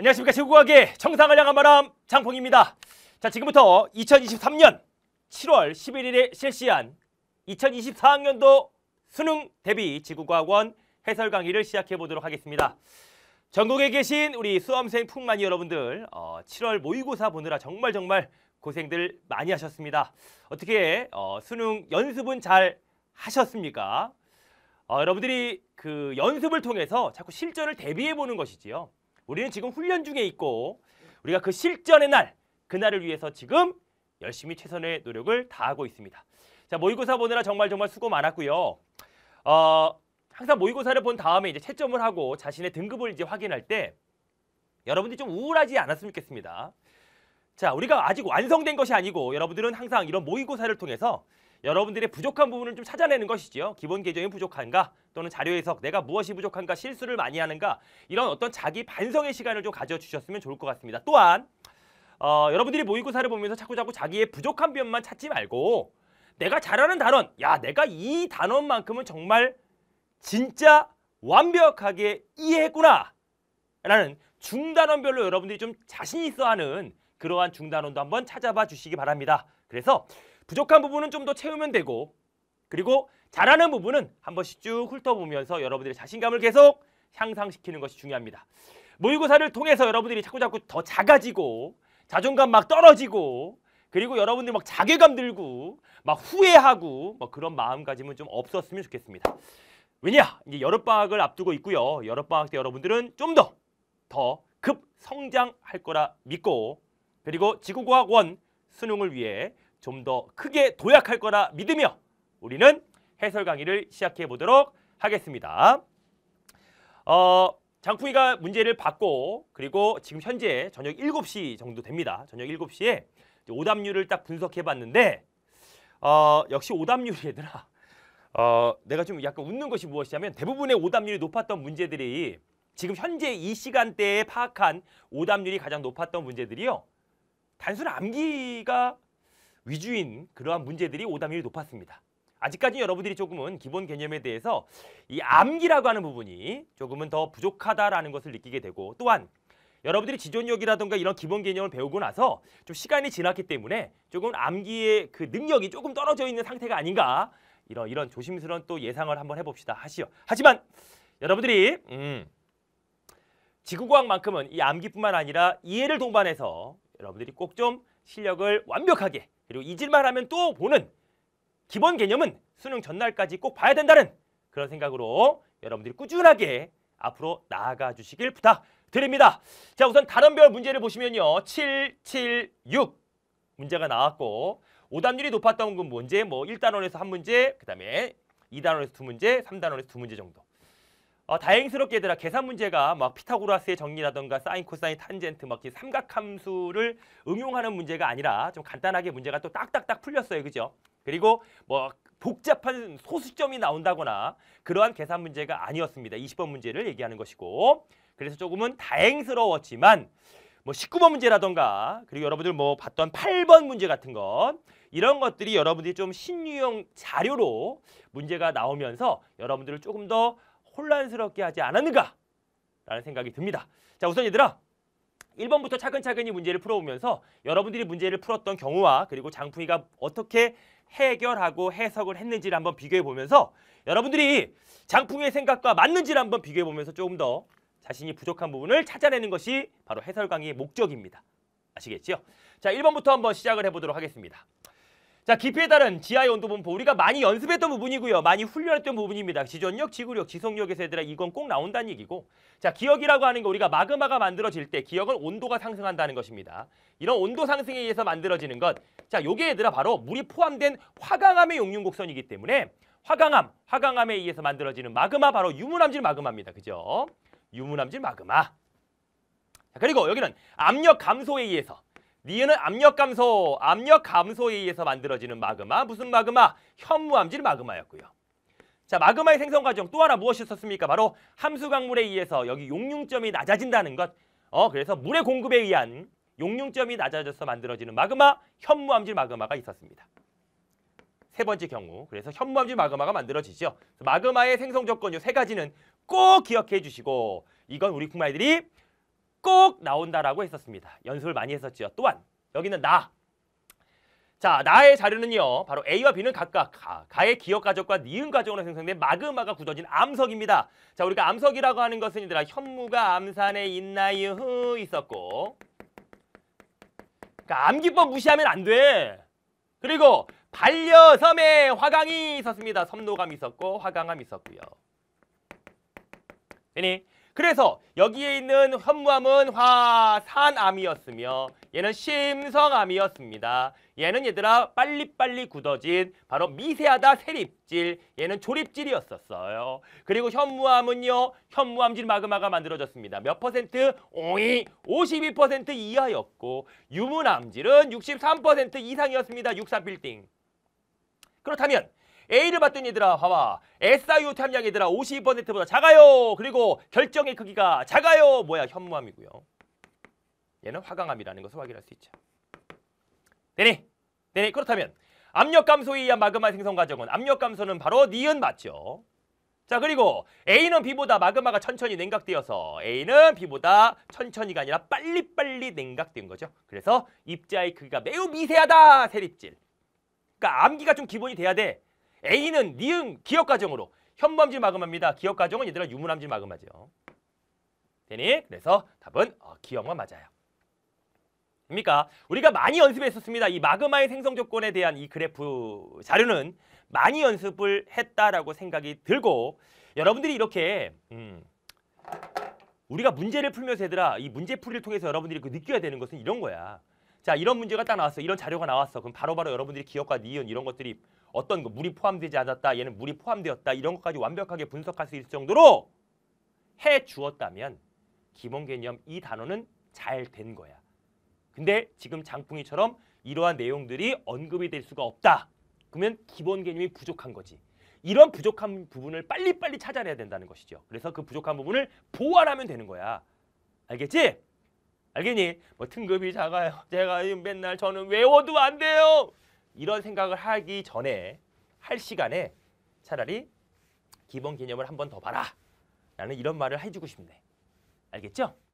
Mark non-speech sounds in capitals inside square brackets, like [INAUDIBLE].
안녕하십니까 제국과학의 정상을 향한 바람 장풍입니다. 자 지금부터 2023년 7월 11일에 실시한 2024학년도 수능 대비 지구과학원 해설 강의를 시작해 보도록 하겠습니다. 전국에 계신 우리 수험생 풍만이 여러분들 어, 7월 모의고사 보느라 정말 정말 고생들 많이 하셨습니다. 어떻게 어, 수능 연습은 잘 하셨습니까? 어, 여러분들이 그 연습을 통해서 자꾸 실전을 대비해 보는 것이지요. 우리는 지금 훈련 중에 있고 우리가 그 실전의 날, 그날을 위해서 지금 열심히 최선의 노력을 다하고 있습니다. 자, 모의고사 보느라 정말 정말 수고 많았고요. 어, 항상 모의고사를 본 다음에 이제 채점을 하고 자신의 등급을 이제 확인할 때 여러분들이 좀 우울하지 않았으면 좋겠습니다. 자, 우리가 아직 완성된 것이 아니고 여러분들은 항상 이런 모의고사를 통해서 여러분들의 부족한 부분을 좀 찾아내는 것이지요. 기본 계정이 부족한가 또는 자료 해석 내가 무엇이 부족한가 실수를 많이 하는가 이런 어떤 자기 반성의 시간을 좀 가져주셨으면 좋을 것 같습니다. 또한 어, 여러분들이 모의고사를 보면서 자꾸자꾸 자기의 부족한 면만 찾지 말고 내가 잘하는 단원, 야 내가 이 단원만큼은 정말 진짜 완벽하게 이해했구나 라는 중단원별로 여러분들이 좀 자신 있어 하는 그러한 중단원도 한번 찾아봐 주시기 바랍니다. 그래서 부족한 부분은 좀 더 채우면 되고 그리고 잘하는 부분은 한 번씩 쭉 훑어보면서 여러분들의 자신감을 계속 향상시키는 것이 중요합니다. 모의고사를 통해서 여러분들이 자꾸자꾸 더 작아지고 자존감 막 떨어지고 그리고 여러분들 막 자괴감 들고 막 후회하고 뭐 그런 마음가짐은 좀 없었으면 좋겠습니다. 왜냐? 이제 여름방학을 앞두고 있고요. 여름방학 때 여러분들은 좀 더 더 급 성장할 거라 믿고 그리고 지구과학원 수능을 위해 좀더 크게 도약할 거라 믿으며 우리는 해설 강의를 시작해 보도록 하겠습니다. 어, 장풍이가 문제를 받고 그리고 지금 현재 저녁 7시 정도 됩니다. 저녁 7시에 오답률을 딱 분석해 봤는데 어, 역시 오답률이 얘들아 어, 내가 좀 약간 웃는 것이 무엇이냐면 대부분의 오답률이 높았던 문제들이 지금 현재 이 시간대에 파악한 오답률이 가장 높았던 문제들이요. 단순 암기가 위주인 그러한 문제들이 오답률이 높았습니다. 아직까지 여러분들이 조금은 기본 개념에 대해서 이 암기라고 하는 부분이 조금은 더 부족하다라는 것을 느끼게 되고 또한 여러분들이 지존력이라든가 이런 기본 개념을 배우고 나서 좀 시간이 지났기 때문에 조금 암기의 그 능력이 조금 떨어져 있는 상태가 아닌가 이런 이런 조심스러운 또 예상을 한번 해봅시다 하시오. 하지만 여러분들이 음, 지구과학만큼은 이 암기뿐만 아니라 이해를 동반해서 여러분들이 꼭 좀 실력을 완벽하게 그리고 잊을만 하면 또 보는 기본 개념은 수능 전날까지 꼭 봐야 된다는 그런 생각으로 여러분들이 꾸준하게 앞으로 나아가 주시길 부탁드립니다. 자 우선 단원별 문제를 보시면요. 7, 7, 6 문제가 나왔고 오답률이 높았던 건 문제 뭐 1단원에서 한 문제 그다음에 2단원에서 두 문제 3단원에서 두 문제 정도 어, 다행스럽게 얘들아 계산 문제가 막 피타고라스의 정리라던가 사인, 코사인, 탄젠트 막 삼각함수를 응용하는 문제가 아니라 좀 간단하게 문제가 또 딱딱딱 풀렸어요. 그죠? 그리고 뭐 복잡한 소수점이 나온다거나 그러한 계산 문제가 아니었습니다. 20번 문제를 얘기하는 것이고 그래서 조금은 다행스러웠지만 뭐 19번 문제라던가 그리고 여러분들 뭐 봤던 8번 문제 같은 것 이런 것들이 여러분들이 좀 신유형 자료로 문제가 나오면서 여러분들을 조금 더 혼란스럽게 하지 않았는가라는 생각이 듭니다. 자, 우선 얘들아 1번부터 차근차근히 문제를 풀어오면서 여러분들이 문제를 풀었던 경우와 그리고 장풍이가 어떻게 해결하고 해석을 했는지를 한번 비교해 보면서 여러분들이 장풍이의 생각과 맞는지를 한번 비교해 보면서 조금 더 자신이 부족한 부분을 찾아내는 것이 바로 해설 강의의 목적입니다. 아시겠지요? 자, 1번부터 한번 시작을 해보도록 하겠습니다. 자, 깊이에 따른 지하의 온도 분포 우리가 많이 연습했던 부분이고요. 많이 훈련했던 부분입니다. 지존력 지구력, 지속력에서 얘들아 이건 꼭 나온다는 얘기고 자, 기억이라고 하는 게 우리가 마그마가 만들어질 때 기억은 온도가 상승한다는 것입니다. 이런 온도 상승에 의해서 만들어지는 것 자, 요게 얘들아 바로 물이 포함된 화강암의 용융 곡선이기 때문에 화강암, 화강암에 의해서 만들어지는 마그마 바로 유무남질 마그마입니다. 그죠? 유무남질 마그마. 자, 그리고 여기는 압력 감소에 의해서 니은은 압력 감소, 압력 감소에 의해서 만들어지는 마그마. 무슨 마그마? 현무암질 마그마였고요. 자, 마그마의 생성 과정 또 하나 무엇이 있었습니까? 바로 함수 강물에 의해서 여기 용융점이 낮아진다는 것. 어, 그래서 물의 공급에 의한 용융점이 낮아져서 만들어지는 마그마, 현무암질 마그마가 있었습니다. 세 번째 경우, 그래서 현무암질 마그마가 만들어지죠. 마그마의 생성 조건요 세 가지는 꼭 기억해 주시고 이건 우리 쿵마이들이 꼭 나온다라고 했었습니다. 연습을 많이 했었지요. 또한 여기는 나. 자, 나의 자료는요. 바로 A와 B는 각각 가, 의 기억 과정과 니은 과정으로 생성된 마그마가 굳어진 암석입니다. 자, 우리가 암석이라고 하는 것은 이들아 현무가 암산에 있나요? 있었고. 그러니까 암기법 무시하면 안 돼. 그리고 반려섬에 화강이 있었습니다. 섬노감 있었고 화강암 있었고요. 되니 그래서 여기에 있는 현무암은 화산암이었으며 얘는 심성암이었습니다. 얘는 얘들아 빨리빨리 굳어진 바로 미세하다 세립질 얘는 조립질이었었어요. 그리고 현무암은요 현무암질 마그마가 만들어졌습니다. 몇 퍼센트? 오이 52% 이하였고 유무암질은 63% 이상이었습니다. 63빌딩. 그렇다면 A를 봤더니 얘들아 봐봐 SIOT 함량 얘들아 52%보다 작아요 그리고 결정의 크기가 작아요 뭐야 현무암이고요 얘는 화강암이라는 것을 확인할 수 있죠 네네 네네 그렇다면 압력 감소에 의한 마그마 생성 과정은 압력 감소는 바로 니은 맞죠 자 그리고 A는 B보다 마그마가 천천히 냉각되어서 A는 B보다 천천히가 아니라 빨리빨리 냉각된 거죠. 그래서 입자의 크기가 매우 미세하다 세립질. 그러니까 암기가 좀 기본이 돼야 돼. A는 니은 기억과정으로현범지 마금합니다. 기억가정은 얘들아 유물암질 마금하죠. 되니? 그래서 답은 어, 기억만 맞아요. 됩니까? 우리가 많이 연습했었습니다. 이 마그마의 생성 조건에 대한 이 그래프 자료는 많이 연습을 했다라고 생각이 들고 여러분들이 이렇게 음, 우리가 문제를 풀면서 얘들아 이 문제풀이를 통해서 여러분들이 그 느껴야 되는 것은 이런 거야. 자 이런 문제가 딱 나왔어. 이런 자료가 나왔어. 그럼 바로바로 바로 여러분들이 기억과 니은 이런 것들이 어떤 거 물이 포함되지 않았다. 얘는 물이 포함되었다. 이런 것까지 완벽하게 분석할 수 있을 정도로 해 주었다면 기본 개념 이 단어는 잘 된 거야. 근데 지금 장풍이처럼 이러한 내용들이 언급이 될 수가 없다. 그러면 기본 개념이 부족한 거지. 이런 부족한 부분을 빨리빨리 찾아내야 된다는 것이죠. 그래서 그 부족한 부분을 보완하면 되는 거야. 알겠지? 알겠니? 뭐 등급이 작아요. [LAUGHS] 제가 맨날 저는 외워도 안 돼요. 이런 생각을 하기 전에 할 시간에 차라리 기본 개념을 한 번 더 봐라. 라는 이런 말을 해주고 싶네. 알겠죠?